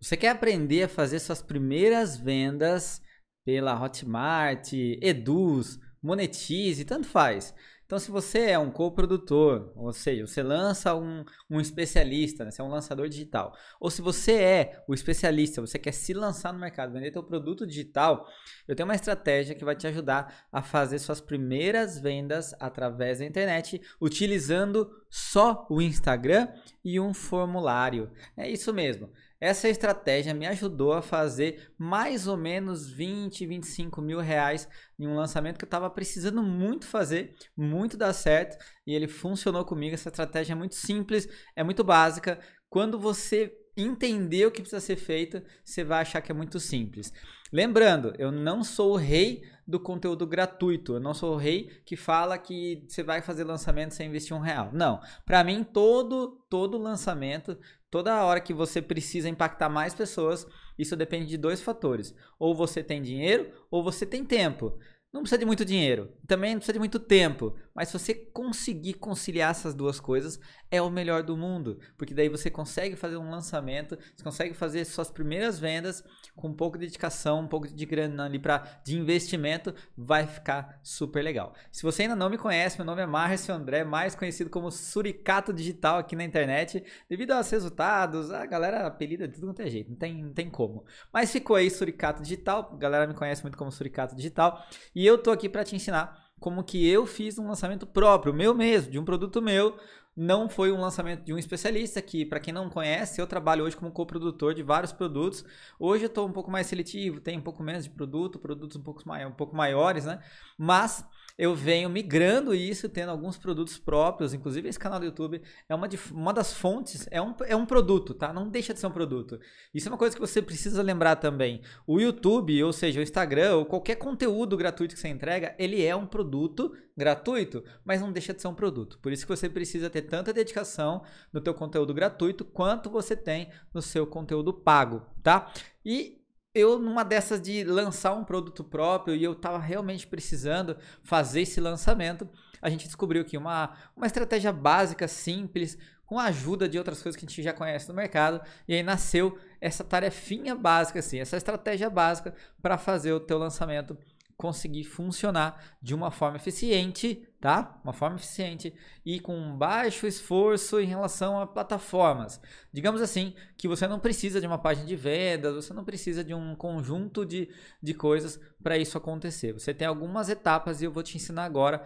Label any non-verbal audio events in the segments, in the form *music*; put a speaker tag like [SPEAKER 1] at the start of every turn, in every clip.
[SPEAKER 1] Você quer aprender a fazer suas primeiras vendas pela Hotmart, Eduz, Monetize, tanto faz. Então, se você é um coprodutor, ou seja, você lança um, um especialista, né? você é um lançador digital, ou se você é o especialista, você quer se lançar no mercado, vender seu produto digital, eu tenho uma estratégia que vai te ajudar a fazer suas primeiras vendas através da internet, utilizando só o Instagram e um formulário. É isso mesmo. Essa estratégia me ajudou a fazer mais ou menos 20, 25 mil reais em um lançamento que eu estava precisando muito fazer, muito dar certo e ele funcionou comigo. Essa estratégia é muito simples, é muito básica. Quando você entender o que precisa ser feito, você vai achar que é muito simples. Lembrando, eu não sou o rei do conteúdo gratuito. Eu não sou o rei que fala que você vai fazer lançamento sem investir um real. Não. Para mim, todo, todo lançamento, toda hora que você precisa impactar mais pessoas, isso depende de dois fatores. Ou você tem dinheiro ou você tem tempo. Não precisa de muito dinheiro, também não precisa de muito tempo. Mas se você conseguir conciliar essas duas coisas, é o melhor do mundo, porque daí você consegue fazer um lançamento, você consegue fazer suas primeiras vendas com um pouco de dedicação, um pouco de grana ali para de investimento, vai ficar super legal. Se você ainda não me conhece, meu nome é Márcio André, mais conhecido como Suricato Digital aqui na internet, devido aos resultados, a galera apelida de tudo quanto é jeito, não tem, não tem como. Mas ficou aí Suricato Digital, a galera me conhece muito como Suricato Digital, e eu tô aqui para te ensinar como que eu fiz um lançamento próprio, meu mesmo, de um produto meu. Não foi um lançamento de um especialista que, para quem não conhece, eu trabalho hoje como coprodutor de vários produtos. Hoje eu estou um pouco mais seletivo, tenho um pouco menos de produto, produtos um pouco, mai um pouco maiores, né? Mas eu venho migrando isso, tendo alguns produtos próprios, inclusive esse canal do YouTube é uma, de, uma das fontes, é um, é um produto, tá? Não deixa de ser um produto. Isso é uma coisa que você precisa lembrar também. O YouTube, ou seja, o Instagram, ou qualquer conteúdo gratuito que você entrega, ele é um produto gratuito, mas não deixa de ser um produto. Por isso que você precisa ter tanta dedicação no teu conteúdo gratuito quanto você tem no seu conteúdo pago, tá? E eu numa dessas de lançar um produto próprio e eu estava realmente precisando fazer esse lançamento, a gente descobriu que uma, uma estratégia básica, simples, com a ajuda de outras coisas que a gente já conhece no mercado, e aí nasceu essa tarefinha básica, assim, essa estratégia básica para fazer o teu lançamento conseguir funcionar de uma forma eficiente, tá? Uma forma eficiente e com baixo esforço em relação a plataformas. Digamos assim, que você não precisa de uma página de vendas, você não precisa de um conjunto de, de coisas para isso acontecer. Você tem algumas etapas e eu vou te ensinar agora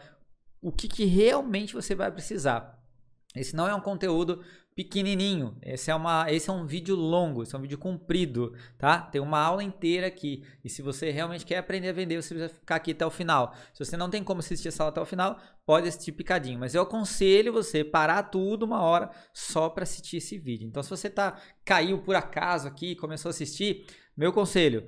[SPEAKER 1] o que, que realmente você vai precisar. Esse não é um conteúdo pequenininho. Esse é, uma, esse é um vídeo longo, esse é um vídeo comprido, tá? Tem uma aula inteira aqui. E se você realmente quer aprender a vender, você precisa ficar aqui até o final. Se você não tem como assistir essa aula até o final, pode assistir picadinho. Mas eu aconselho você parar tudo uma hora só para assistir esse vídeo. Então, se você tá caiu por acaso aqui, começou a assistir, meu conselho,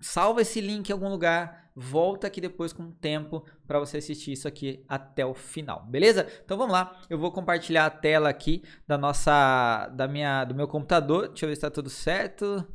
[SPEAKER 1] salva esse link em algum lugar, volta aqui depois com o tempo para você assistir isso aqui até o final, beleza? Então vamos lá, eu vou compartilhar a tela aqui da nossa, da minha, do meu computador, deixa eu ver se está tudo certo.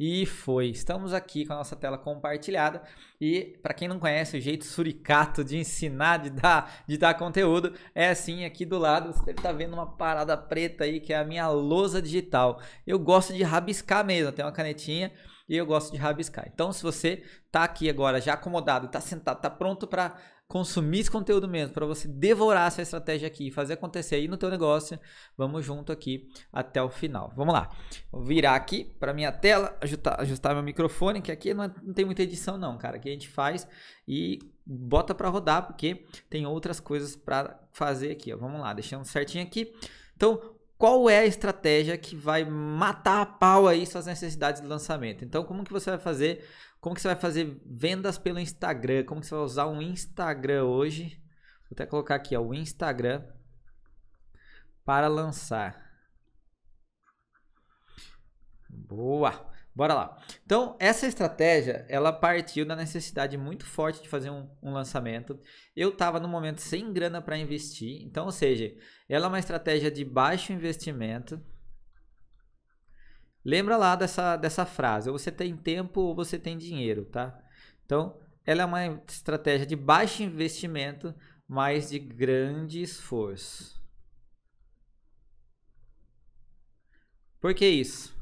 [SPEAKER 1] E foi. Estamos aqui com a nossa tela compartilhada. E para quem não conhece o jeito suricato de ensinar, de dar, de dar conteúdo, é assim aqui do lado. Você deve estar tá vendo uma parada preta aí que é a minha lousa digital. Eu gosto de rabiscar mesmo. Tem uma canetinha e eu gosto de rabiscar. Então, se você está aqui agora já acomodado, está sentado, está pronto para consumir esse conteúdo mesmo, para você devorar essa estratégia aqui, e fazer acontecer aí no teu negócio. Vamos junto aqui até o final. Vamos lá. Vou virar aqui para minha tela, ajustar, ajustar meu microfone, que aqui não, é, não, tem muita edição não, cara. Aqui a gente faz e bota para rodar, porque tem outras coisas para fazer aqui. Ó. Vamos lá, deixando certinho aqui. Então, qual é a estratégia que vai matar a pau aí suas necessidades de lançamento. Então, como que você vai fazer? Como que você vai fazer vendas pelo Instagram? Como que você vai usar o um Instagram hoje? Vou até colocar aqui, ó, o Instagram para lançar. Boa. Bora lá. Então, essa estratégia, ela partiu da necessidade muito forte de fazer um, um lançamento. Eu estava no momento sem grana para investir. Então, ou seja, ela é uma estratégia de baixo investimento. Lembra lá dessa, dessa frase, ou você tem tempo ou você tem dinheiro, tá? Então, ela é uma estratégia de baixo investimento, mas de grande esforço. Por que isso?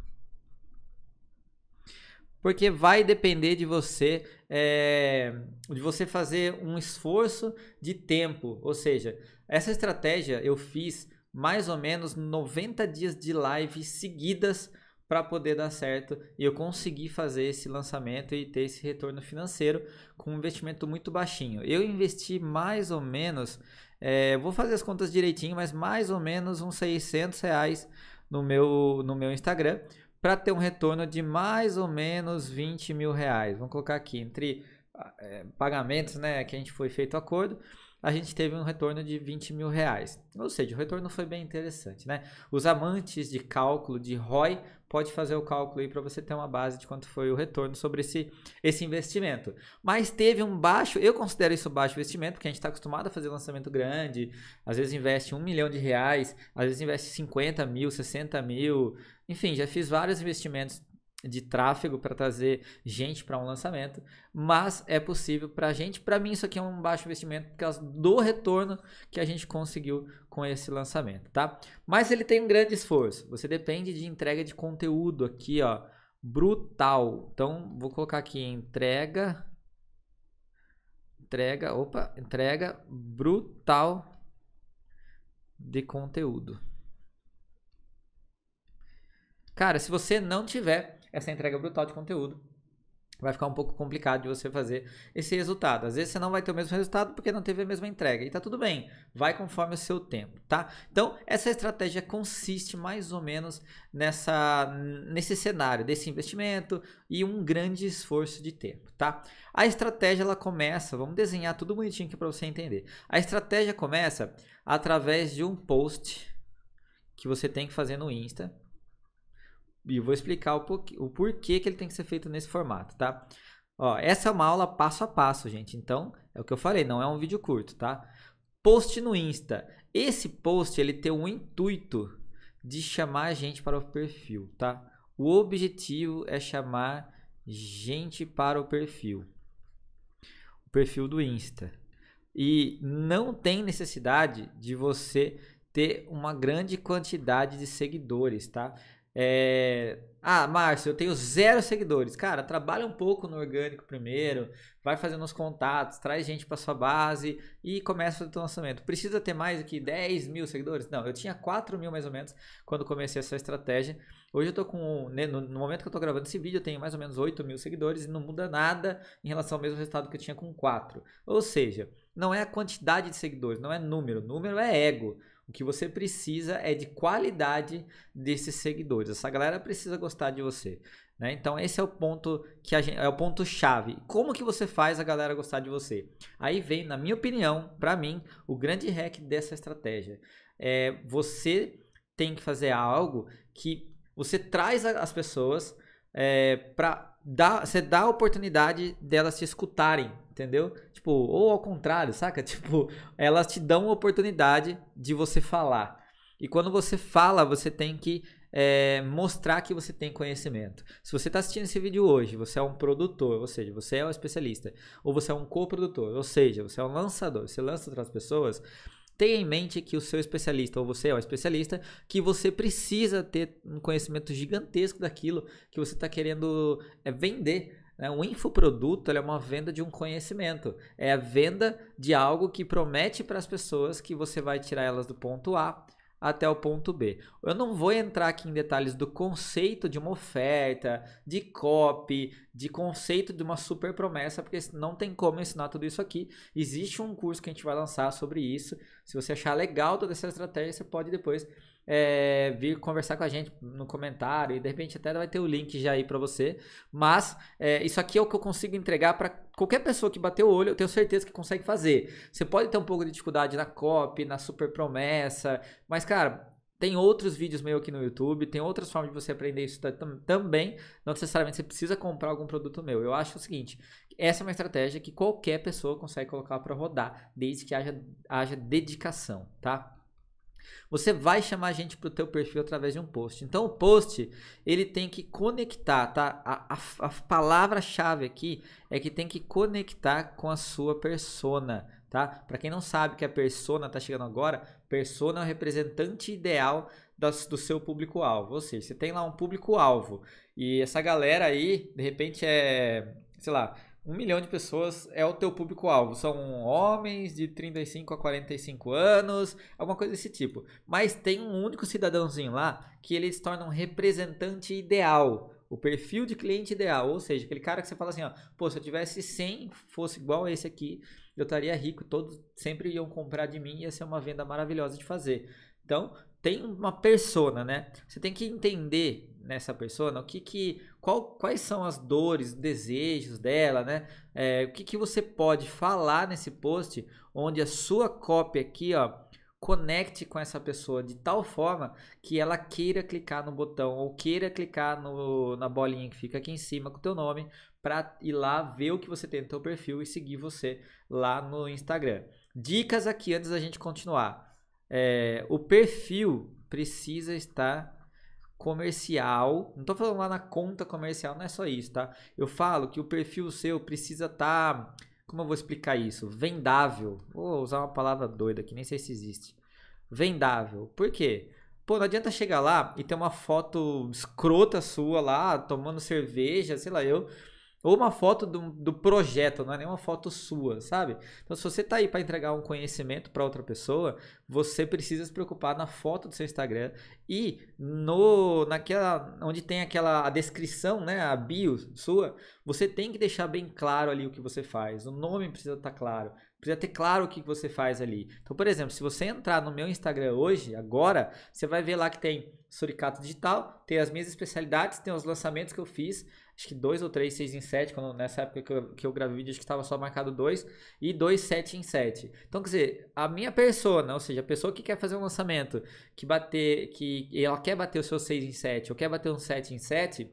[SPEAKER 1] porque vai depender de você, é, de você fazer um esforço de tempo. Ou seja, essa estratégia eu fiz mais ou menos 90 dias de live seguidas para poder dar certo e eu consegui fazer esse lançamento e ter esse retorno financeiro com um investimento muito baixinho. Eu investi mais ou menos, é, vou fazer as contas direitinho, mas mais ou menos uns 600 reais no meu, no meu Instagram para ter um retorno de mais ou menos 20 mil reais. Vamos colocar aqui, entre ah, é, pagamentos né, que a gente foi feito acordo, a gente teve um retorno de 20 mil reais. Ou seja, o retorno foi bem interessante. Né? Os amantes de cálculo de ROI pode fazer o cálculo aí para você ter uma base de quanto foi o retorno sobre esse, esse investimento. Mas teve um baixo, eu considero isso baixo investimento, porque a gente está acostumado a fazer lançamento grande, às vezes investe um milhão de reais, às vezes investe 50 mil, 60 mil, enfim, já fiz vários investimentos de tráfego para trazer gente para um lançamento, mas é possível para a gente. Para mim, isso aqui é um baixo investimento por causa do retorno que a gente conseguiu com esse lançamento, tá? Mas ele tem um grande esforço. Você depende de entrega de conteúdo aqui, ó, brutal. Então, vou colocar aqui entrega entrega, opa, entrega brutal de conteúdo. Cara, se você não tiver essa entrega brutal de conteúdo, vai ficar um pouco complicado de você fazer esse resultado. Às vezes você não vai ter o mesmo resultado porque não teve a mesma entrega. E tá tudo bem, vai conforme o seu tempo, tá? Então, essa estratégia consiste mais ou menos nessa nesse cenário desse investimento e um grande esforço de tempo, tá? A estratégia ela começa, vamos desenhar tudo bonitinho aqui para você entender. A estratégia começa através de um post que você tem que fazer no Insta, e vou explicar o, porquê, o porquê que ele tem que ser feito nesse formato, tá? Ó, essa é uma aula passo a passo, gente. Então, é o que eu falei, não é um vídeo curto, tá? Post no Insta. Esse post, ele tem um intuito de chamar a gente para o perfil, tá? O objetivo é chamar gente para o perfil. O perfil do Insta. E não tem necessidade de você ter uma grande quantidade de seguidores, tá? É, ah, Márcio, eu tenho zero seguidores. Cara, trabalha um pouco no orgânico primeiro, vai fazendo os contatos, traz gente para sua base e começa o teu lançamento. Precisa ter mais do que 10 mil seguidores? Não, eu tinha 4 mil mais ou menos quando comecei essa estratégia. Hoje eu tô com. Né, no momento que eu tô gravando esse vídeo, eu tenho mais ou menos 8 mil seguidores e não muda nada em relação ao mesmo resultado que eu tinha com 4. Ou seja, não é a quantidade de seguidores, não é número. Número é ego. O que você precisa é de qualidade desses seguidores. Essa galera precisa gostar de você. Né? Então esse é o ponto que gente, é o ponto chave. Como que você faz a galera gostar de você? Aí vem, na minha opinião, para mim, o grande hack dessa estratégia. É, você tem que fazer algo que você traz as pessoas é, para dar, você dá a oportunidade delas se escutarem, entendeu? Tipo, ou ao contrário, saca? *laughs* Tipo, elas te dão oportunidade de você falar. E quando você fala, você tem que é, mostrar que você tem conhecimento. Se você está assistindo esse vídeo hoje, você é um produtor, ou seja, você é um especialista, ou você é um coprodutor, ou seja, você é um lançador, você lança outras pessoas, tenha em mente que o seu especialista, ou você é um especialista, que você precisa ter um conhecimento gigantesco daquilo que você está querendo é, vender. Né? O infoproduto é uma venda de um conhecimento. É a venda de algo que promete para as pessoas que você vai tirar elas do ponto A até o ponto B. Eu não vou entrar aqui em detalhes do conceito de uma oferta, de copy, de conceito de uma super promessa, porque não tem como ensinar tudo isso aqui. Existe um curso que a gente vai lançar sobre isso. Se você achar legal toda essa estratégia, você pode depois é, vir conversar com a gente no comentário e de repente até vai ter o link já aí para você. Mas é, isso aqui é o que eu consigo entregar para qualquer pessoa que bater o olho, eu tenho certeza que consegue fazer. Você pode ter um pouco de dificuldade na copy, na super promessa, mas cara, tem outros vídeos meus aqui no YouTube, tem outras formas de você aprender isso também. Não necessariamente você precisa comprar algum produto meu. Eu acho o seguinte: essa é uma estratégia que qualquer pessoa consegue colocar para rodar, desde que haja, haja dedicação, tá? Você vai chamar gente para o teu perfil através de um post. Então o post ele tem que conectar, tá? A, a, a palavra-chave aqui é que tem que conectar com a sua persona, tá? Para quem não sabe que a é persona tá chegando agora, persona é o representante ideal das, do seu público-alvo. Ou seja, você tem lá um público-alvo e essa galera aí, de repente é, sei lá, um milhão de pessoas é o teu público-alvo. São homens de 35 a 45 anos, alguma coisa desse tipo. Mas tem um único cidadãozinho lá que ele se torna um representante ideal. O perfil de cliente ideal, ou seja, aquele cara que você fala assim, ó, pô, se eu tivesse 100, fosse igual a esse aqui, eu estaria rico, todos sempre iam comprar de mim, ia ser uma venda maravilhosa de fazer. Então, tem uma persona, né? Você tem que entender nessa persona, o que que, qual, quais são as dores, desejos dela, né? É, o que que você pode falar nesse post onde a sua cópia aqui, ó, conecte com essa pessoa de tal forma que ela queira clicar no botão ou queira clicar no, na bolinha que fica aqui em cima com o teu nome para ir lá ver o que você tem no teu perfil e seguir você lá no Instagram. Dicas aqui antes da gente continuar. É, o perfil precisa estar comercial. Não tô falando lá na conta comercial, não é só isso, tá? Eu falo que o perfil seu precisa estar. Tá, como eu vou explicar isso? Vendável. Vou usar uma palavra doida que nem sei se existe. Vendável. Por quê? Pô, não adianta chegar lá e ter uma foto escrota sua lá, tomando cerveja, sei lá, eu ou uma foto do, do projeto, não é nenhuma foto sua, sabe? Então, se você está aí para entregar um conhecimento para outra pessoa, você precisa se preocupar na foto do seu Instagram e no naquela onde tem aquela a descrição, né, a bio sua, você tem que deixar bem claro ali o que você faz. O nome precisa estar tá claro, precisa ter claro o que você faz ali. Então, por exemplo, se você entrar no meu Instagram hoje, agora, você vai ver lá que tem Suricato Digital, tem as minhas especialidades, tem os lançamentos que eu fiz, acho que dois ou três 6 em 7, quando, nessa época que eu, que eu gravei vídeo, acho que estava só marcado dois, e dois 7 em 7. Então, quer dizer, a minha persona, ou seja, a pessoa que quer fazer um lançamento, que bater, que ela quer bater o seu 6 em 7, ou quer bater um 7 em 7,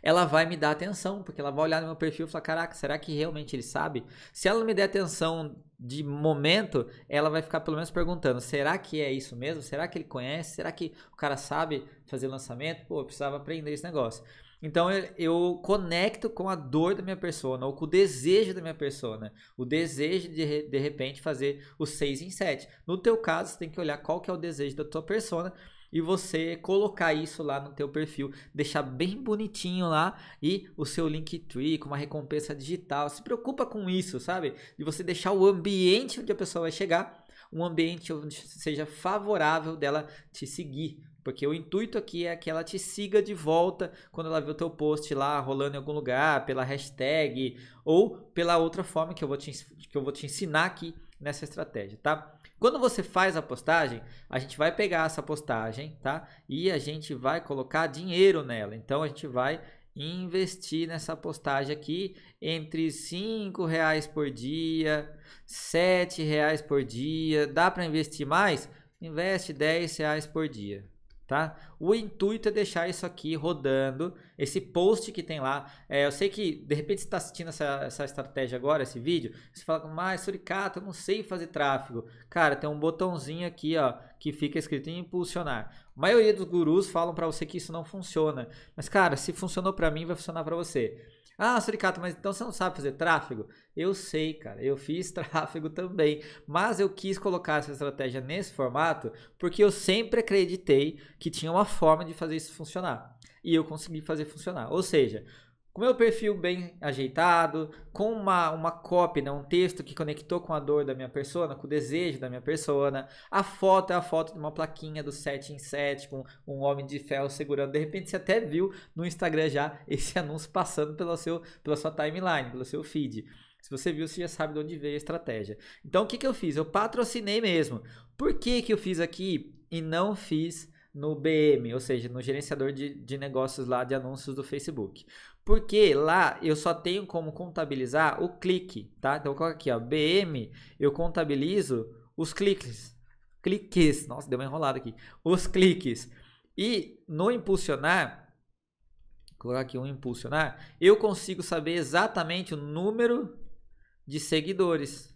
[SPEAKER 1] ela vai me dar atenção, porque ela vai olhar no meu perfil e falar: caraca, será que realmente ele sabe? Se ela não me der atenção de momento, ela vai ficar pelo menos perguntando: será que é isso mesmo? Será que ele conhece? Será que o cara sabe fazer lançamento? Pô, eu precisava aprender esse negócio. Então eu conecto com a dor da minha persona, ou com o desejo da minha persona. O desejo de, de repente, fazer o 6 em 7. No teu caso, você tem que olhar qual que é o desejo da tua persona e você colocar isso lá no teu perfil, deixar bem bonitinho lá e o seu Linktree com uma recompensa digital. Se preocupa com isso, sabe? De você deixar o ambiente onde a pessoa vai chegar, um ambiente onde seja favorável dela te seguir, porque o intuito aqui é que ela te siga de volta quando ela vê o teu post lá rolando em algum lugar, pela hashtag ou pela outra forma que eu vou te, que eu vou te ensinar aqui nessa estratégia, tá? Quando você faz a postagem, a gente vai pegar essa postagem, tá? E a gente vai colocar dinheiro nela. Então a gente vai investir nessa postagem aqui entre cinco reais por dia, sete reais por dia. Dá para investir mais? Investe dez reais por dia tá? O intuito é deixar isso aqui rodando, esse post que tem lá. É, eu sei que de repente você está assistindo essa, essa estratégia agora, esse vídeo, você fala, mas Suricato, eu não sei fazer tráfego. Cara, tem um botãozinho aqui, ó, que fica escrito em impulsionar. A maioria dos gurus falam para você que isso não funciona, mas cara, se funcionou para mim, vai funcionar para você. Ah, Suricato, mas então você não sabe fazer tráfego? Eu sei, cara, eu fiz *laughs* tráfego também, mas eu quis colocar essa estratégia nesse formato porque eu sempre acreditei que tinha uma forma de fazer isso funcionar. E eu consegui fazer funcionar. Ou seja, com meu perfil bem ajeitado, com uma, uma copy, né, um texto que conectou com a dor da minha persona, com o desejo da minha persona. A foto é a foto de uma plaquinha do 7 em 7, com um homem de ferro segurando. De repente você até viu no Instagram já *laughs* esse anúncio passando pela, seu, pela sua timeline, pelo seu feed. Se você viu, você já sabe de onde veio a estratégia. Então o que, que eu fiz? Eu patrocinei mesmo. Por que, que eu fiz aqui e não fiz no BM, ou seja, no gerenciador de, de negócios lá de anúncios do Facebook? Porque lá eu só tenho como contabilizar o clique, tá? Então eu coloco aqui, ó, BM, eu contabilizo os cliques. Cliques, nossa, deu uma enrolada aqui. Os cliques. E no impulsionar, colocar aqui um impulsionar, eu consigo saber exatamente o número de seguidores.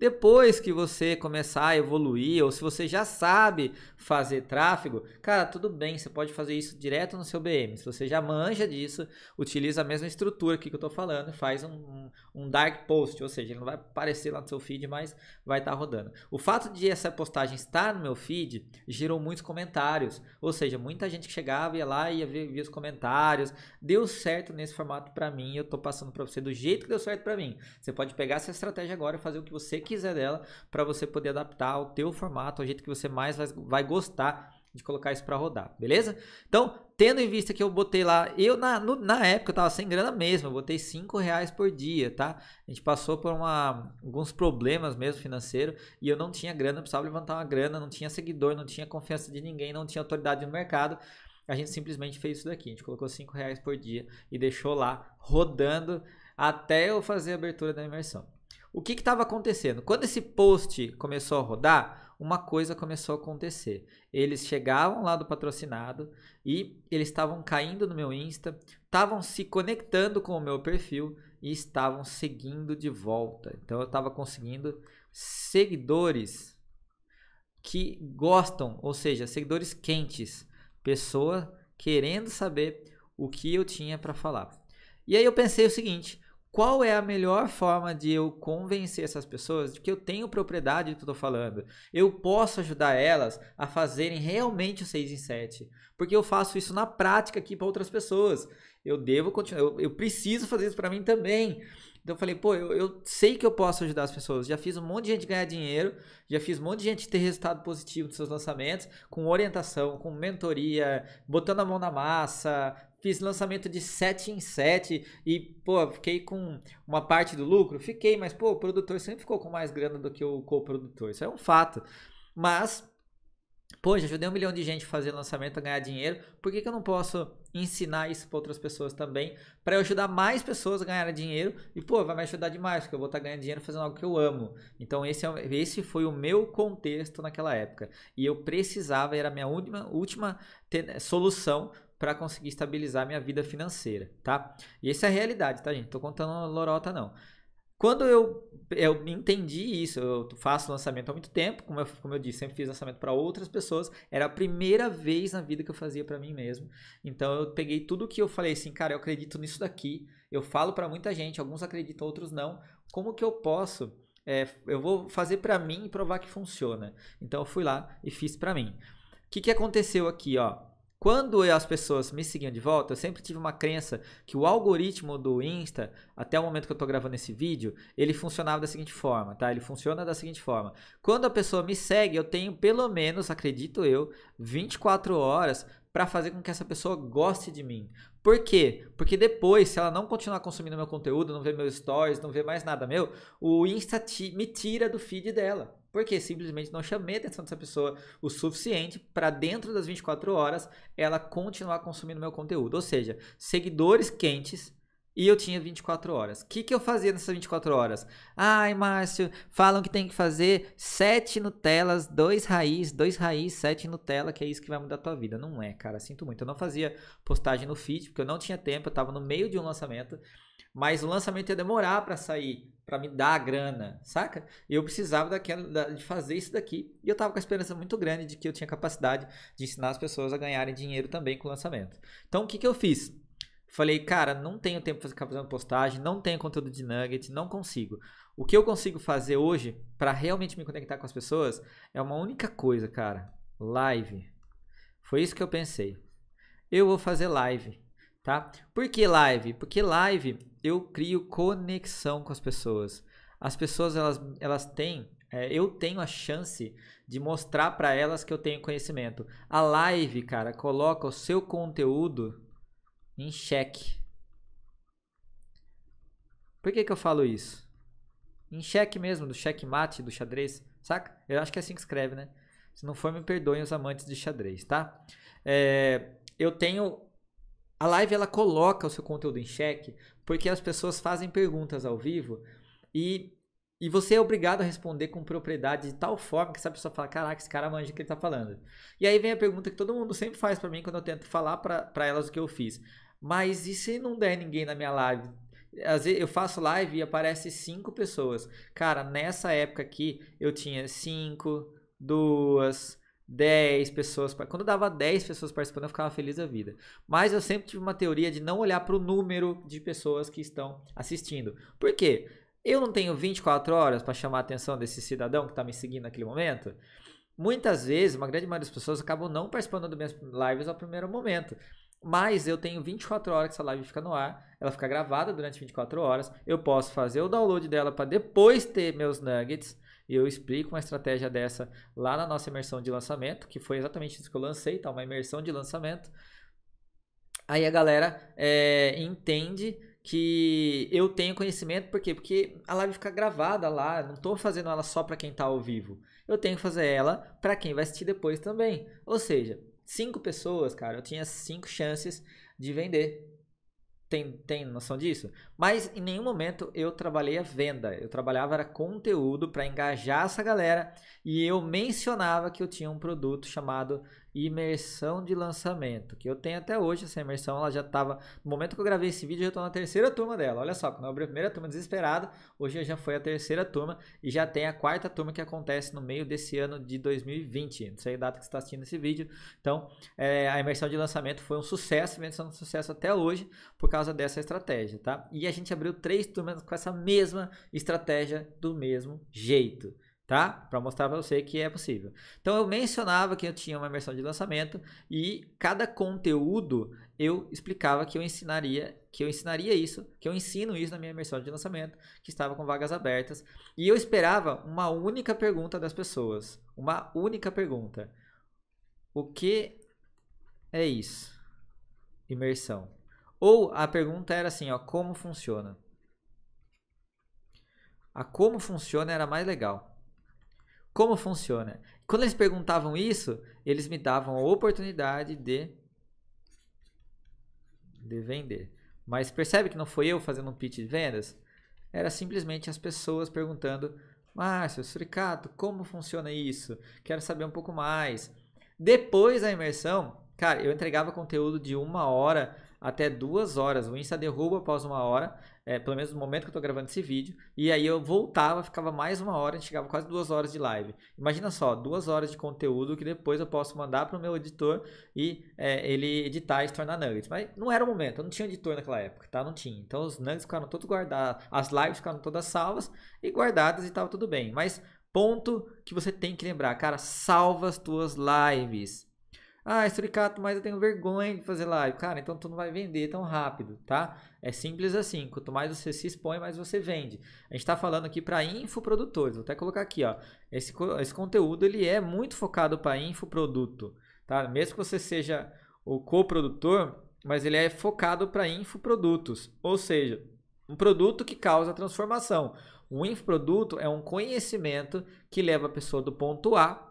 [SPEAKER 1] Depois que você começar a evoluir, ou se você já sabe fazer tráfego, cara, tudo bem, você pode fazer isso direto no seu BM. Se você já manja disso, utiliza a mesma estrutura que eu estou falando e faz um, um, um, dark post, ou seja, ele não vai aparecer lá no seu feed, mas vai estar tá rodando. O fato de essa postagem estar no meu feed gerou muitos comentários, ou seja, muita gente que chegava, ia lá e ia ver, via os comentários. Deu certo nesse formato para mim, eu estou passando para você do jeito que deu certo para mim. Você pode pegar essa estratégia agora e fazer o que você quiser dela para você poder adaptar ao teu formato, ao jeito que você mais vai, vai gostar de colocar isso para rodar, beleza? Então, tendo em vista que eu botei lá, eu na, no, na época eu tava sem grana mesmo, eu botei 5 reais por dia, tá? A gente passou por uma, alguns problemas mesmo financeiro e eu não tinha grana, precisava levantar uma grana, não tinha seguidor, não tinha confiança de ninguém, não tinha autoridade no mercado. A gente simplesmente fez isso daqui, a gente colocou 5 reais por dia e deixou lá rodando até eu fazer a abertura da imersão. O que estava acontecendo? Quando esse post começou a rodar, uma coisa começou a acontecer. Eles chegavam lá do patrocinado e eles estavam caindo no meu Insta, estavam se conectando com o meu perfil e estavam seguindo de volta. Então eu estava conseguindo seguidores que gostam, ou seja, seguidores quentes, pessoa querendo saber o que eu tinha para falar. E aí eu pensei o seguinte: qual é a melhor forma de eu convencer essas pessoas de que eu tenho propriedade do que eu estou falando? Eu posso ajudar elas a fazerem realmente o 6 em 7. Porque eu faço isso na prática aqui para outras pessoas. Eu devo continuar, eu, eu preciso fazer isso para mim também. Então eu falei, pô, eu, eu, sei que eu posso ajudar as pessoas. Já fiz um monte de gente ganhar dinheiro, já fiz um monte de gente ter resultado positivo nos seus lançamentos, com orientação, com mentoria, botando a mão na massa, fiz lançamento de 7 em 7 e, pô, fiquei com uma parte do lucro? Fiquei, mas, pô, o produtor sempre ficou com mais grana do que o co-produtor. Isso é um fato. Mas, pô, já ajudei um milhão de gente a fazer lançamento, a ganhar dinheiro. Por que, que eu não posso ensinar isso para outras pessoas também? Para eu ajudar mais pessoas a ganhar dinheiro. E, pô, vai me ajudar demais, porque eu vou estar tá ganhando dinheiro fazendo algo que eu amo. Então, esse, é, esse foi o meu contexto naquela época. E eu precisava, era a minha última, última solução para conseguir estabilizar minha vida financeira, tá? E essa é a realidade, tá, gente? Tô contando lorota não. Quando eu, eu entendi isso, eu faço lançamento há muito tempo, como eu, como eu disse, sempre fiz lançamento para outras pessoas, era a primeira vez na vida que eu fazia para mim mesmo. Então eu peguei tudo que eu falei assim, cara, eu acredito nisso daqui, eu falo para muita gente, alguns acreditam, outros não. Como que eu posso? É, eu vou fazer para mim e provar que funciona. Então eu fui lá e fiz para mim. O que, que aconteceu aqui, ó? Quando as pessoas me seguiam de volta, eu sempre tive uma crença que o algoritmo do Insta, até o momento que eu estou gravando esse vídeo, ele funcionava da seguinte forma, tá? Ele funciona da seguinte forma. Quando a pessoa me segue, eu tenho pelo menos, acredito eu, 24 horas para fazer com que essa pessoa goste de mim. Por quê? Porque depois, se ela não continuar consumindo meu conteúdo, não ver meus stories, não ver mais nada meu, o Insta me tira do feed dela. Porque simplesmente não chamei a atenção dessa pessoa o suficiente para dentro das 24 horas ela continuar consumindo meu conteúdo. Ou seja, seguidores quentes e eu tinha 24 horas. O que, que eu fazia nessas 24 horas? Ai, Márcio, falam que tem que fazer 7 Nutelas, 2 raiz, 2 raiz, 7 Nutella, que é isso que vai mudar a tua vida. Não é, cara, sinto muito. Eu não fazia postagem no feed, porque eu não tinha tempo, eu tava no meio de um lançamento. Mas o lançamento ia demorar para sair, para me dar a grana, saca? E eu precisava daquela, de fazer isso daqui. E eu tava com a esperança muito grande de que eu tinha capacidade de ensinar as pessoas a ganharem dinheiro também com o lançamento. Então, o que, que eu fiz? Falei, cara, não tenho tempo para ficar fazendo postagem, não tenho conteúdo de nugget, não consigo. O que eu consigo fazer hoje para realmente me conectar com as pessoas é uma única coisa, cara. Live. Foi isso que eu pensei. Eu vou fazer live, tá? Por que live? Porque live eu crio conexão com as pessoas. As pessoas elas, elas têm é, eu tenho a chance de mostrar para elas que eu tenho conhecimento. A live, cara, coloca o seu conteúdo em xeque. Por que, que eu falo isso? Em xeque mesmo, do xeque-mate, do xadrez, saca? Eu acho que é assim que escreve, né? Se não for, me perdoem os amantes de xadrez, tá? É, eu tenho... A live, ela coloca o seu conteúdo em xeque, porque as pessoas fazem perguntas ao vivo e e você é obrigado a responder com propriedade de tal forma que essa pessoa fala: caraca, esse cara manja o que ele tá falando. E aí vem a pergunta que todo mundo sempre faz para mim quando eu tento falar para elas o que eu fiz. Mas e se não der ninguém na minha live? Às vezes eu faço live e aparece cinco pessoas. Cara, nessa época aqui eu tinha cinco, duas, 10 pessoas. Quando dava 10 pessoas participando, eu ficava feliz da vida. Mas eu sempre tive uma teoria de não olhar para o número de pessoas que estão assistindo. Por quê? Eu não tenho 24 horas para chamar a atenção desse cidadão que está me seguindo naquele momento. Muitas vezes, uma grande maioria das pessoas acabam não participando das minhas lives ao primeiro momento. Mas eu tenho 24 horas que essa live fica no ar, ela fica gravada durante 24 horas. Eu posso fazer o download dela para depois ter meus nuggets. E eu explico uma estratégia dessa lá na nossa imersão de lançamento, que foi exatamente isso que eu lancei, tá? Uma imersão de lançamento. Aí a galera é, entende que eu tenho conhecimento, por quê? Porque a live fica gravada lá, não estou fazendo ela só para quem está ao vivo. Eu tenho que fazer ela para quem vai assistir depois também. Ou seja, Cinco pessoas, cara, eu tinha cinco chances de vender. Tem, tem noção disso? Mas em nenhum momento eu trabalhei a venda. Eu trabalhava era conteúdo para engajar essa galera e eu mencionava que eu tinha um produto chamado imersão de lançamento, que eu tenho até hoje essa imersão, ela já estava, no momento que eu gravei esse vídeo, eu já estou na terceira turma dela, olha só, quando eu abri a primeira turma desesperada, hoje já foi a terceira turma e já tem a quarta turma que acontece no meio desse ano de 2020, não sei a data que você está assistindo esse vídeo, então é, a imersão de lançamento foi um sucesso, vem sendo um sucesso até hoje por causa dessa estratégia, tá? E a gente abriu três turmas com essa mesma estratégia do mesmo jeito, tá? Para mostrar para você que é possível. Então eu mencionava que eu tinha uma imersão de lançamento e cada conteúdo eu explicava que eu ensinaria, que eu ensinaria isso, que eu ensino isso na minha imersão de lançamento, que estava com vagas abertas, e eu esperava uma única pergunta das pessoas, uma única pergunta. O que é isso? Imersão. Ou a pergunta era assim, ó, como funciona? A como funciona era mais legal como funciona. Quando eles perguntavam isso, eles me davam a oportunidade de, de vender. Mas percebe que não foi eu fazendo um pitch de vendas? Era simplesmente as pessoas perguntando: Márcio, Suricato, como funciona isso? Quero saber um pouco mais. Depois da imersão, cara, eu entregava conteúdo de uma hora até duas horas. O Insta derruba após uma hora, é, pelo menos no momento que eu estou gravando esse vídeo. E aí eu voltava, ficava mais uma hora, a gente chegava quase duas horas de live. Imagina só, duas horas de conteúdo que depois eu posso mandar para o meu editor e é, ele editar e se tornar nuggets. Mas não era o momento, eu não tinha editor naquela época, tá? Não tinha. Então os nuggets ficaram todos guardados, as lives ficaram todas salvas e guardadas e tava tudo bem. Mas ponto que você tem que lembrar, cara, salva as tuas lives. Ah, Suricato, mas eu tenho vergonha de fazer live. Cara, então tu não vai vender tão rápido, tá? É simples assim. Quanto mais você se expõe, mais você vende. A gente está falando aqui para infoprodutores. Vou até colocar aqui, ó. Esse, esse conteúdo ele é muito focado para infoproduto, tá? Mesmo que você seja o coprodutor, mas ele é focado para infoprodutos. Ou seja, um produto que causa transformação. Um infoproduto é um conhecimento que leva a pessoa do ponto A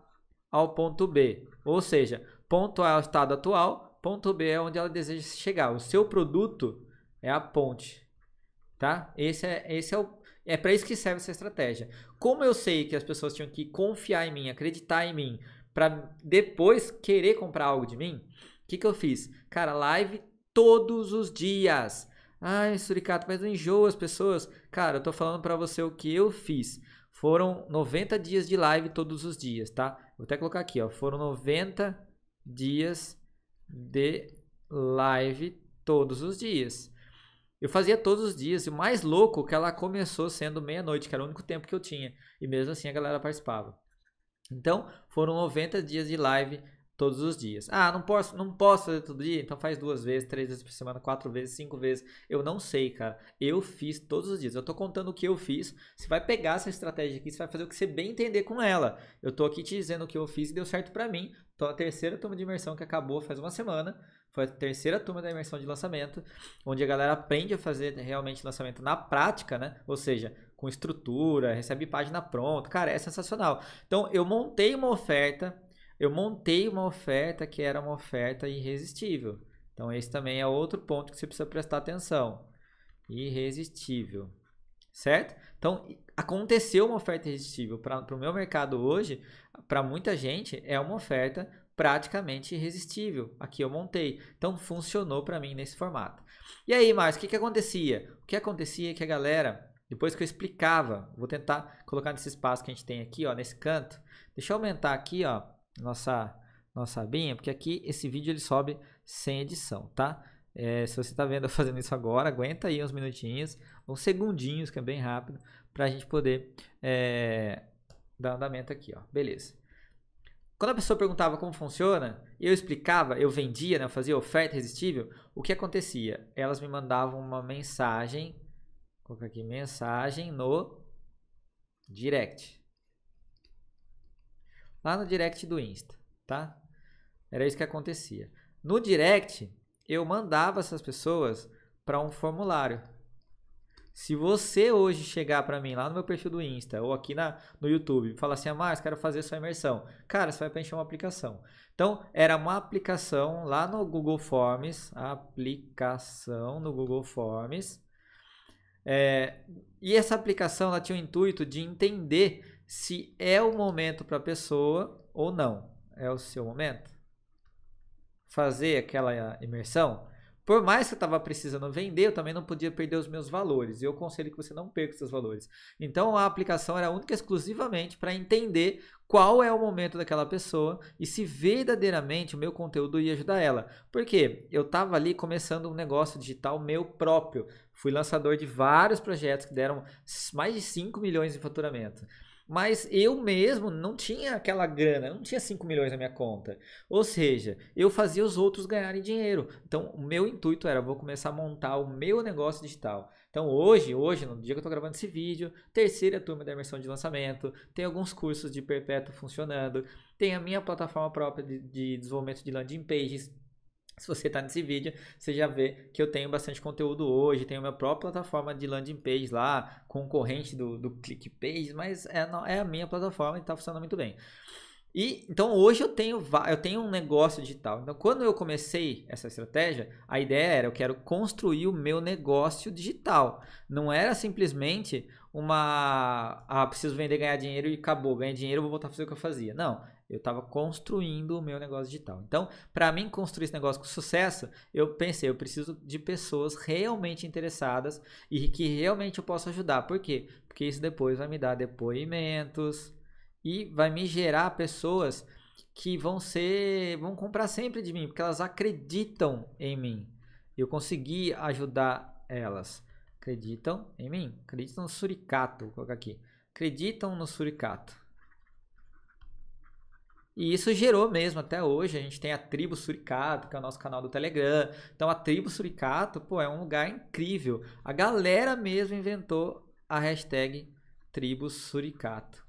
[SPEAKER 1] ao ponto B. Ou seja, Ponto A é o estado atual, ponto B é onde ela deseja chegar. O seu produto é a ponte, tá? Esse é, esse é o é para isso que serve essa estratégia. Como eu sei que as pessoas tinham que confiar em mim, acreditar em mim, para depois querer comprar algo de mim, o que, que eu fiz? Cara, live todos os dias. Ai, Suricato, mas não enjoa as pessoas. Cara, eu tô falando para você o que eu fiz. Foram 90 dias de live todos os dias, tá? Vou até colocar aqui, ó. Foram 90 dias de live todos os dias. Eu fazia todos os dias, e o mais louco é que ela começou sendo meia-noite, que era o único tempo que eu tinha, e mesmo assim a galera participava. Então, foram 90 dias de live todos os dias. Ah, não posso, não posso fazer todo dia, então faz duas vezes, três vezes por semana, quatro vezes, cinco vezes. Eu não sei, cara. Eu fiz todos os dias. Eu tô contando o que eu fiz. Você vai pegar essa estratégia aqui, você vai fazer o que você bem entender com ela. Eu tô aqui te dizendo o que eu fiz e deu certo para mim. Tô na terceira turma de imersão que acabou faz uma semana. Foi a terceira turma da imersão de lançamento, onde a galera aprende a fazer realmente lançamento na prática, né? Ou seja, com estrutura, recebe página pronta. Cara, é sensacional. Então, eu montei uma oferta eu montei uma oferta que era uma oferta irresistível. Então, esse também é outro ponto que você precisa prestar atenção. Irresistível. Certo? Então, aconteceu uma oferta irresistível. Para o meu mercado hoje, para muita gente, é uma oferta praticamente irresistível. Aqui eu montei. Então, funcionou para mim nesse formato. E aí, Márcio, o que, que acontecia? O que acontecia é que a galera, depois que eu explicava, vou tentar colocar nesse espaço que a gente tem aqui, ó, nesse canto. Deixa eu aumentar aqui, ó nossa nossa abinha, porque aqui esse vídeo ele sobe sem edição, tá? É, se você está vendo eu fazendo isso agora, aguenta aí uns minutinhos, uns segundinhos, que é bem rápido, para a gente poder é, dar andamento aqui, ó. Beleza. Quando a pessoa perguntava como funciona, eu explicava, eu vendia, né, eu fazia oferta irresistível, o que acontecia? Elas me mandavam uma mensagem, vou colocar aqui mensagem no direct lá no direct do Insta, tá? Era isso que acontecia. No direct, eu mandava essas pessoas para um formulário. Se você hoje chegar para mim lá no meu perfil do Insta ou aqui na, no YouTube e falar assim, ah, quero fazer sua imersão. Cara, você vai preencher uma aplicação. Então, era uma aplicação lá no Google Forms, aplicação no Google Forms. É, e essa aplicação ela tinha o intuito de entender se é o momento para a pessoa ou não. É o seu momento? Fazer aquela imersão? Por mais que eu estava precisando vender, eu também não podia perder os meus valores. E eu aconselho que você não perca seus valores. Então a aplicação era única e exclusivamente para entender qual é o momento daquela pessoa e se verdadeiramente o meu conteúdo ia ajudar ela. Porque eu estava ali começando um negócio digital meu próprio. Fui lançador de vários projetos que deram mais de 5 milhões de faturamento. Mas eu mesmo não tinha aquela grana, não tinha 5 milhões na minha conta. Ou seja, eu fazia os outros ganharem dinheiro. Então, o meu intuito era, vou começar a montar o meu negócio digital. Então, hoje, hoje, no dia que eu estou gravando esse vídeo, terceira turma da imersão de lançamento, tem alguns cursos de perpétuo funcionando, tem a minha plataforma própria de, de desenvolvimento de landing pages, *laughs* Se você está nesse vídeo, você já vê que eu tenho bastante conteúdo hoje, tenho minha própria plataforma de landing page lá, concorrente do, do ClickPage, mas é, é a minha plataforma e está funcionando muito bem. E então hoje eu tenho eu tenho um negócio digital. Então quando eu comecei essa estratégia, a ideia era eu quero construir o meu negócio digital. Não era simplesmente uma ah, preciso vender, ganhar dinheiro e acabou, ganhar dinheiro, vou voltar a fazer o que eu fazia. Não, eu estava construindo o meu negócio digital. Então, para mim construir esse negócio com sucesso, eu pensei, eu preciso de pessoas realmente interessadas e que realmente eu possa ajudar. Por quê? Porque isso depois vai me dar depoimentos e vai me gerar pessoas que vão ser, vão comprar sempre de mim, porque elas acreditam em mim. Eu consegui ajudar elas. Acreditam em mim? Acreditam no suricato, vou colocar aqui. Acreditam no suricato. E isso gerou mesmo até hoje. A gente tem a Tribo Suricato, que é o nosso canal do Telegram. Então a Tribo Suricato, pô, é um lugar incrível. A galera mesmo inventou a hashtag Tribo Suricato.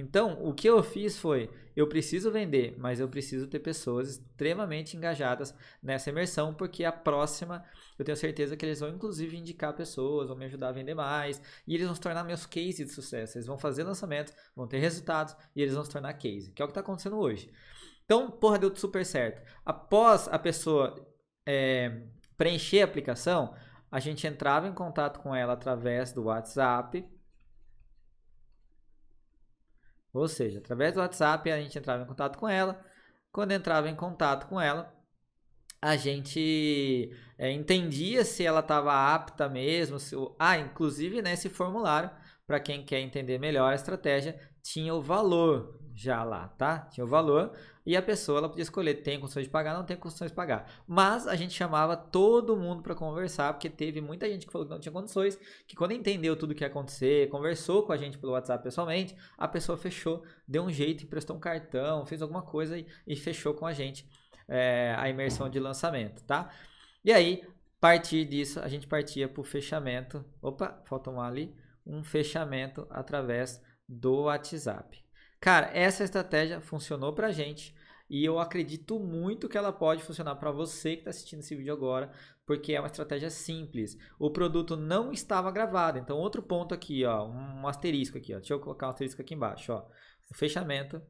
[SPEAKER 1] Então, o que eu fiz foi, eu preciso vender, mas eu preciso ter pessoas extremamente engajadas nessa imersão, porque a próxima, eu tenho certeza que eles vão inclusive indicar pessoas, vão me ajudar a vender mais, e eles vão se tornar meus cases de sucesso. Eles vão fazer lançamentos, vão ter resultados e eles vão se tornar case, que é o que está acontecendo hoje. Então, porra, deu super certo. Após a pessoa é, preencher a aplicação, a gente entrava em contato com ela através do WhatsApp, ou seja, através do WhatsApp a gente entrava em contato com ela. Quando entrava em contato com ela, a gente é, entendia se ela estava apta mesmo. Se, ah, inclusive nesse né, formulário, para quem quer entender melhor a estratégia, tinha o valor já lá, tá? Tinha o valor e a pessoa ela podia escolher tem condições de pagar, não tem condições de pagar. Mas a gente chamava todo mundo para conversar, porque teve muita gente que falou que não tinha condições, que quando entendeu tudo o que ia acontecer, conversou com a gente pelo WhatsApp pessoalmente, a pessoa fechou, deu um jeito, emprestou um cartão, fez alguma coisa e, e fechou com a gente é, a imersão de lançamento, tá? E aí, a partir disso, a gente partia para o fechamento. Opa, falta um ali. Um fechamento através do WhatsApp. Cara, essa estratégia funcionou pra gente e eu acredito muito que ela pode funcionar para você que está assistindo esse vídeo agora, porque é uma estratégia simples. O produto não estava gravado, então outro ponto aqui, ó, um asterisco aqui, ó. Deixa eu colocar um asterisco aqui embaixo, ó. fechamento.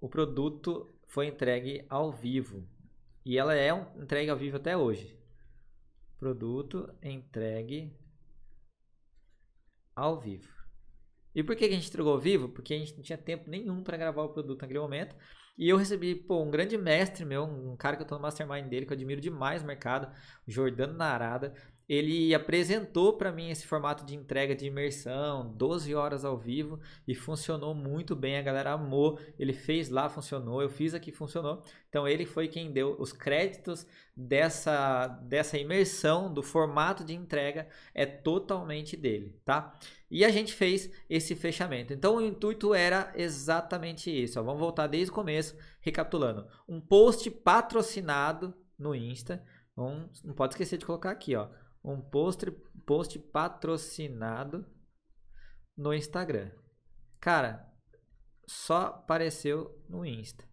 [SPEAKER 1] O produto foi entregue ao vivo e ela é entregue ao vivo até hoje. Produto entregue ao vivo. E por que a gente entregou ao vivo? Porque a gente não tinha tempo nenhum para gravar o produto naquele momento. E eu recebi, pô, um grande mestre meu, um cara que eu tô no mastermind dele, que eu admiro demais no mercado, o Jordano Narada ele apresentou para mim esse formato de entrega de imersão, 12 horas ao vivo, e funcionou muito bem, a galera amou. Ele fez lá, funcionou, eu fiz aqui, funcionou. Então ele foi quem deu os créditos dessa, dessa imersão, do formato de entrega, é totalmente dele, tá? E a gente fez esse fechamento. Então o intuito era exatamente isso. Ó, vamos voltar desde o começo, recapitulando. Um post patrocinado no Insta. Um, não pode esquecer de colocar aqui, ó um post, post patrocinado no Instagram. Cara, só apareceu no Insta.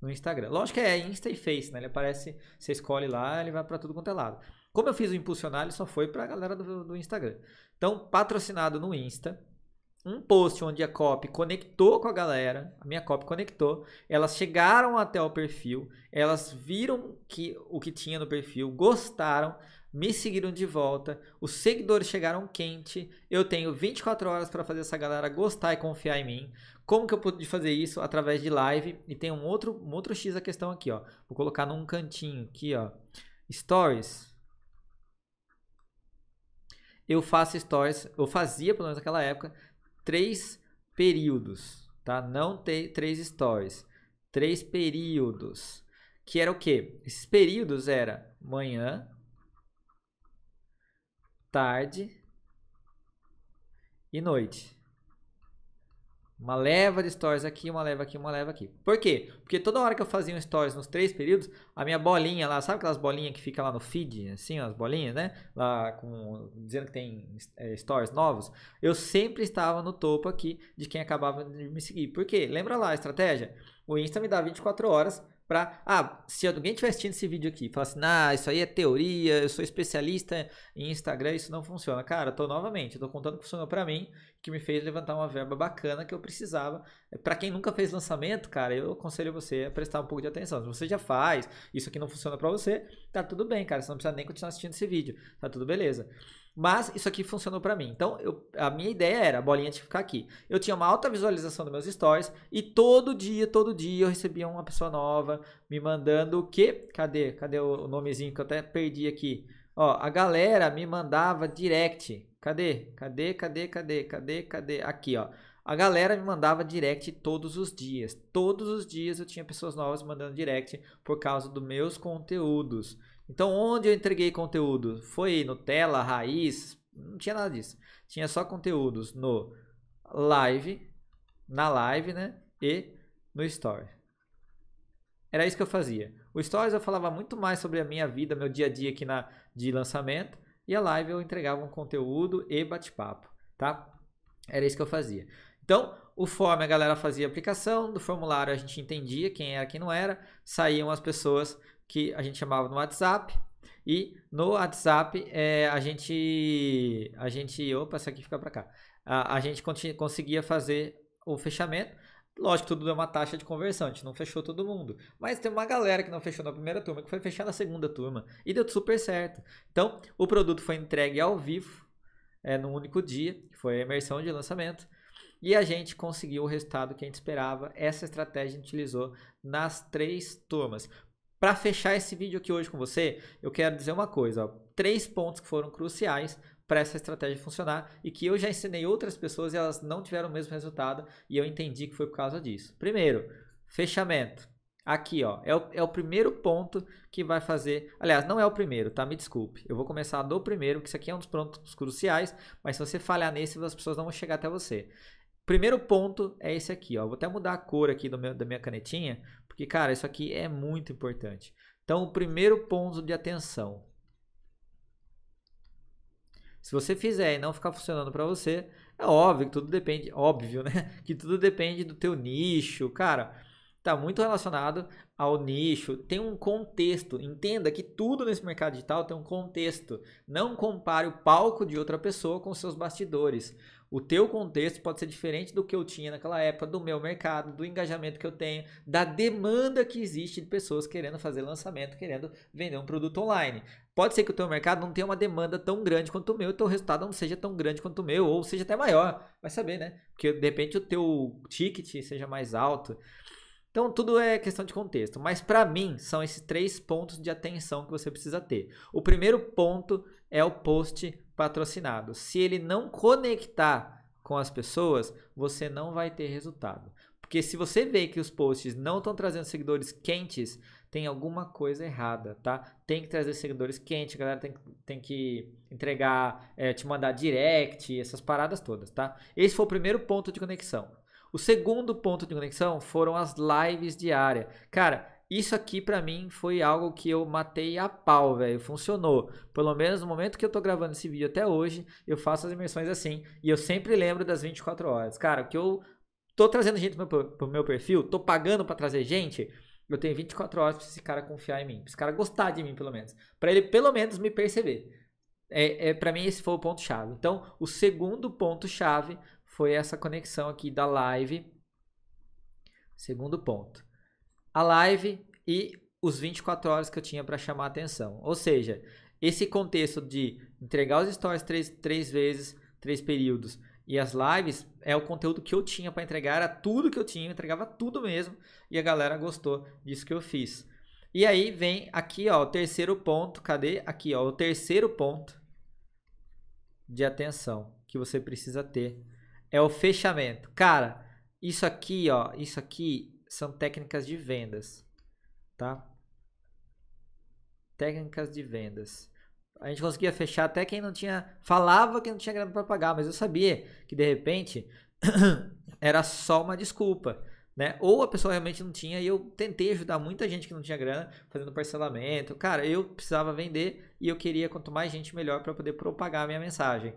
[SPEAKER 1] No Instagram. Lógico que é Insta e Face, né? Ele aparece, você escolhe lá, ele vai para tudo quanto é lado. Como eu fiz o impulsionar, ele só foi para a galera do, do Instagram. Então, patrocinado no Insta, um post onde a copy conectou com a galera, a minha copy conectou, elas chegaram até o perfil, elas viram que o que tinha no perfil, gostaram, me seguiram de volta, os seguidores chegaram quente, eu tenho 24 horas para fazer essa galera gostar e confiar em mim. Como que eu pude fazer isso? Através de live. E tem um outro, um outro X a questão aqui, ó. Vou colocar num cantinho aqui, ó. Stories. Eu faço stories, eu fazia, pelo menos naquela época, três períodos, tá? Não ter três stories. Três períodos. Que era o quê? Esses períodos era manhã, tarde e noite. Uma leva de stories aqui, uma leva aqui, uma leva aqui. Por quê? Porque toda hora que eu fazia um stories nos três períodos, a minha bolinha lá, sabe aquelas bolinhas que fica lá no feed, assim, as bolinhas, né? Lá com, dizendo que tem é, stories novos. Eu sempre estava no topo aqui de quem acabava de me seguir. Por quê? Lembra lá a estratégia? O Insta me dá 24 horas para ah, se alguém estiver assistindo esse vídeo aqui, falar assim, ah, isso aí é teoria, eu sou especialista em Instagram, isso não funciona. Cara, tô novamente, estou tô contando que funcionou para mim, que me fez levantar uma verba bacana que eu precisava. Para quem nunca fez lançamento, cara, eu aconselho você a prestar um pouco de atenção. Se você já faz, isso aqui não funciona para você, tá tudo bem, cara, você não precisa nem continuar assistindo esse vídeo. Tá tudo beleza. Mas isso aqui funcionou para mim. Então, eu, a minha ideia era a bolinha tinha que ficar aqui. Eu tinha uma alta visualização dos meus stories e todo dia, todo dia eu recebia uma pessoa nova me mandando o quê? Cadê? Cadê o nomezinho que eu até perdi aqui? Ó, a galera me mandava direct. Cadê? Cadê? Cadê? Cadê? Cadê? Cadê? Aqui, ó. A galera me mandava direct todos os dias. Todos os dias eu tinha pessoas novas mandando direct por causa dos meus conteúdos. Então, onde eu entreguei conteúdo? Foi Nutella, raiz, não tinha nada disso. Tinha só conteúdos no live, na live, né? E no story. Era isso que eu fazia. O stories eu falava muito mais sobre a minha vida, meu dia a dia aqui na de lançamento, e a live eu entregava um conteúdo e bate-papo, tá? Era isso que eu fazia. Então, o form a galera fazia aplicação, do formulário a gente entendia quem era, quem não era, saíam as pessoas que a gente chamava no WhatsApp. E no WhatsApp é, a gente. A gente. Opa, isso aqui fica para cá. A, a gente conseguia fazer o fechamento. Lógico, tudo é uma taxa de conversão, a gente não fechou todo mundo. Mas tem uma galera que não fechou na primeira turma, que foi fechar na segunda turma. E deu super certo. Então, o produto foi entregue ao vivo, é, num único dia, que foi a imersão de lançamento. E a gente conseguiu o resultado que a gente esperava. Essa estratégia a gente utilizou nas três turmas. Para fechar esse vídeo aqui hoje com você, eu quero dizer uma coisa, ó, três pontos que foram cruciais para essa estratégia funcionar e que eu já ensinei outras pessoas e elas não tiveram o mesmo resultado e eu entendi que foi por causa disso. Primeiro, fechamento. Aqui, ó, é o, é o primeiro ponto que vai fazer. Aliás, não é o primeiro, tá? Me desculpe. Eu vou começar do primeiro, que isso aqui é um dos pontos cruciais, mas se você falhar nesse, as pessoas não vão chegar até você. Primeiro ponto é esse aqui, ó. Vou até mudar a cor aqui do meu, da minha canetinha porque, cara, isso aqui é muito importante. Então, o primeiro ponto de atenção. Se você fizer e não ficar funcionando para você, é óbvio que tudo depende, óbvio, né? *laughs* Que tudo depende do teu nicho, cara. Tá muito relacionado ao nicho, tem um contexto. Entenda que tudo nesse mercado digital tem um contexto. Não compare o palco de outra pessoa com seus bastidores. O teu contexto pode ser diferente do que eu tinha naquela época, do meu mercado, do engajamento que eu tenho, da demanda que existe de pessoas querendo fazer lançamento, querendo vender um produto online. Pode ser que o teu mercado não tenha uma demanda tão grande quanto o meu, e teu resultado não seja tão grande quanto o meu, ou seja até maior. Vai saber, né? Porque de repente o teu ticket seja mais alto. Então, tudo é questão de contexto. Mas, para mim, são esses três pontos de atenção que você precisa ter. O primeiro ponto é o post patrocinado. Se ele não conectar com as pessoas, você não vai ter resultado. Porque se você vê que os posts não estão trazendo seguidores quentes, tem alguma coisa errada, tá? Tem que trazer seguidores quentes, a galera tem, tem que entregar, é, te mandar direct, essas paradas todas, tá? Esse foi o primeiro ponto de conexão. O segundo ponto de conexão foram as lives diárias. Cara, isso aqui para mim foi algo que eu matei a pau, velho. Funcionou. Pelo menos no momento que eu tô gravando esse vídeo até hoje, eu faço as imersões assim. E eu sempre lembro das 24 horas. Cara, que eu tô trazendo gente pro meu, meu perfil, tô pagando para trazer gente. Eu tenho 24 horas pra esse cara confiar em mim. Pra esse cara gostar de mim, pelo menos. para ele, pelo menos, me perceber. É, é para mim, esse foi o ponto-chave. Então, o segundo ponto-chave foi essa conexão aqui da live. Segundo ponto. A live e os 24 horas que eu tinha para chamar a atenção. Ou seja, esse contexto de entregar os stories três, três vezes, três períodos, e as lives é o conteúdo que eu tinha para entregar, era tudo que eu tinha, eu entregava tudo mesmo, e a galera gostou disso que eu fiz. E aí vem aqui, ó, o terceiro ponto, cadê? Aqui, ó, o terceiro ponto de atenção que você precisa ter é o fechamento. Cara, isso aqui, ó, isso aqui são técnicas de vendas, tá? Técnicas de vendas. A gente conseguia fechar até quem não tinha, falava que não tinha grana para pagar, mas eu sabia que de repente *coughs* era só uma desculpa. Né? Ou a pessoa realmente não tinha, e eu tentei ajudar muita gente que não tinha grana, fazendo parcelamento. Cara, eu precisava vender e eu queria quanto mais gente melhor para poder propagar a minha mensagem.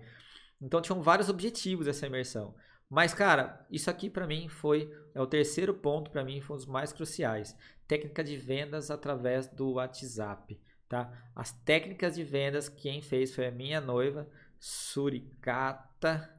[SPEAKER 1] Então tinham vários objetivos essa imersão. Mas cara, isso aqui para mim foi é o terceiro ponto para mim foi um dos mais cruciais. Técnica de vendas através do WhatsApp, tá? As técnicas de vendas quem fez foi a minha noiva, Suricata.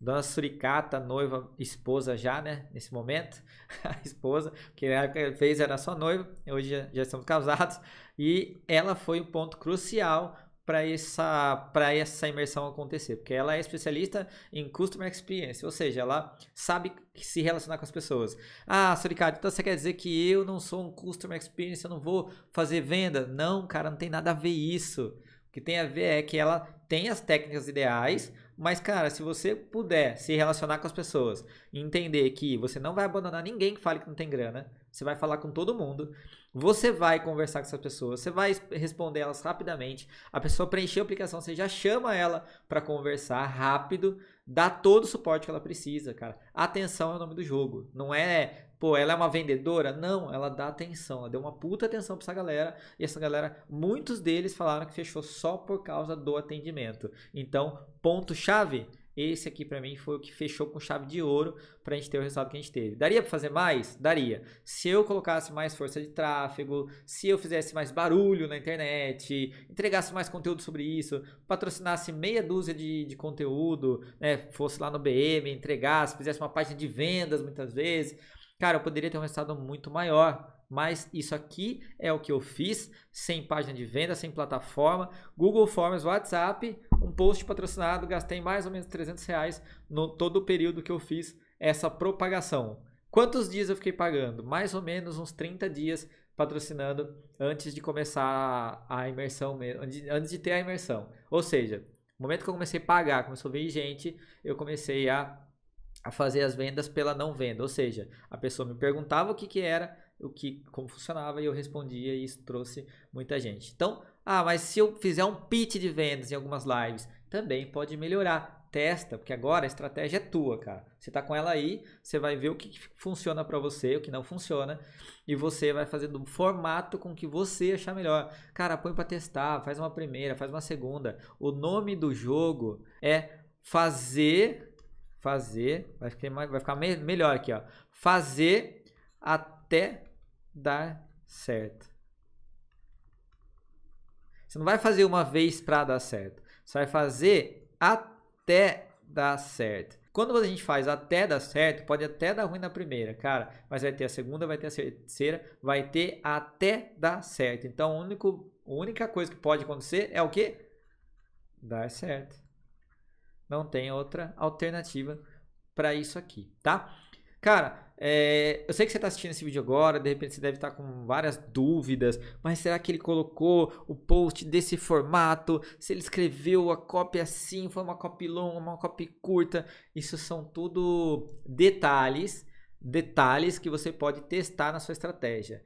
[SPEAKER 1] Dona Suricata, noiva, esposa já, né? Nesse momento, *laughs* a esposa, que na época fez era só noiva, hoje já, já estamos casados. E ela foi um ponto crucial para essa, para essa imersão acontecer, porque ela é especialista em Customer Experience, ou seja, ela sabe se relacionar com as pessoas. Ah, Soricado, então você quer dizer que eu não sou um Customer Experience, eu não vou fazer venda? Não, cara, não tem nada a ver isso. O que tem a ver é que ela tem as técnicas ideais, mas, cara, se você puder se relacionar com as pessoas e entender que você não vai abandonar ninguém que fale que não tem grana, você vai falar com todo mundo, você vai conversar com essas pessoas, você vai responder elas rapidamente. A pessoa preencher a aplicação, você já chama ela para conversar rápido, dá todo o suporte que ela precisa, cara. Atenção é o nome do jogo. Não é Pô, ela é uma vendedora? Não, ela dá atenção, ela deu uma puta atenção pra essa galera, e essa galera, muitos deles falaram que fechou só por causa do atendimento. Então, ponto-chave, esse aqui para mim foi o que fechou com chave de ouro para a gente ter o resultado que a gente teve. Daria para fazer mais? Daria. Se eu colocasse mais força de tráfego, se eu fizesse mais barulho na internet, entregasse mais conteúdo sobre isso, patrocinasse meia dúzia de, de conteúdo, né, fosse lá no BM, entregasse, fizesse uma página de vendas muitas vezes, Cara, eu poderia ter um resultado muito maior, mas isso aqui é o que eu fiz, sem página de venda, sem plataforma, Google Forms, WhatsApp, um post patrocinado, gastei mais ou menos 300 reais no todo o período que eu fiz essa propagação. Quantos dias eu fiquei pagando? Mais ou menos uns 30 dias patrocinando antes de começar a imersão antes de ter a imersão. Ou seja, no momento que eu comecei a pagar, começou a vir gente, eu comecei a a fazer as vendas pela não venda, ou seja, a pessoa me perguntava o que, que era, o que como funcionava e eu respondia e isso trouxe muita gente. Então, ah, mas se eu fizer um pitch de vendas em algumas lives, também pode melhorar. Testa, porque agora a estratégia é tua, cara. Você tá com ela aí, você vai ver o que funciona para você, o que não funciona, e você vai fazendo do formato com que você achar melhor. Cara, põe para testar, faz uma primeira, faz uma segunda. O nome do jogo é fazer Fazer, vai ficar, vai ficar me, melhor aqui, ó. Fazer até dar certo. Você não vai fazer uma vez para dar certo. Você vai fazer até dar certo. Quando a gente faz até dar certo, pode até dar ruim na primeira, cara, mas vai ter a segunda, vai ter a terceira, vai ter até dar certo. Então, a única coisa que pode acontecer é o que? Dar certo. Não tem outra alternativa para isso aqui, tá? Cara, é, eu sei que você está assistindo esse vídeo agora, de repente você deve estar tá com várias dúvidas, mas será que ele colocou o post desse formato? Se ele escreveu a cópia assim, foi uma cópia longa, uma cópia curta? Isso são tudo detalhes, detalhes que você pode testar na sua estratégia.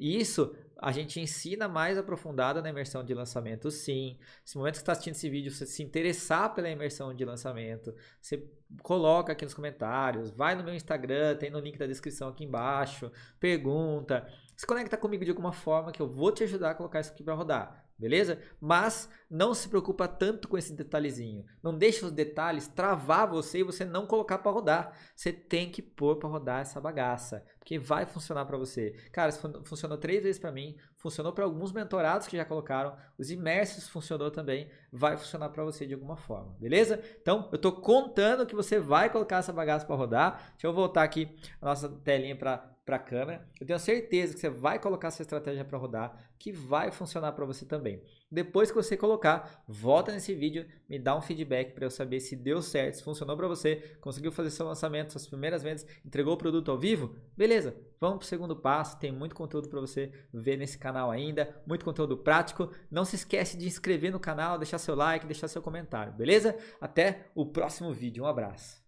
[SPEAKER 1] Isso a gente ensina mais aprofundada na imersão de lançamento, sim. Se no momento que você está assistindo esse vídeo, você se interessar pela imersão de lançamento, você coloca aqui nos comentários, vai no meu Instagram, tem no link da descrição aqui embaixo, pergunta, se conecta comigo de alguma forma que eu vou te ajudar a colocar isso aqui para rodar beleza? Mas não se preocupa tanto com esse detalhezinho. Não deixa os detalhes travar você e você não colocar para rodar. Você tem que pôr para rodar essa bagaça, porque vai funcionar para você. Cara, funcionou três vezes para mim, funcionou para alguns mentorados que já colocaram, os imersos funcionou também, vai funcionar para você de alguma forma, beleza? Então, eu tô contando que você vai colocar essa bagaça para rodar. Deixa eu voltar aqui a nossa telinha para para a câmera, Eu tenho certeza que você vai colocar essa estratégia para rodar, que vai funcionar para você também. Depois que você colocar, volta nesse vídeo, me dá um feedback para eu saber se deu certo, se funcionou para você, conseguiu fazer seu lançamento, suas primeiras vendas, entregou o produto ao vivo? Beleza, vamos para o segundo passo, tem muito conteúdo para você ver nesse canal ainda, muito conteúdo prático. Não se esquece de inscrever no canal, deixar seu like, deixar seu comentário, beleza? Até o próximo vídeo, um abraço.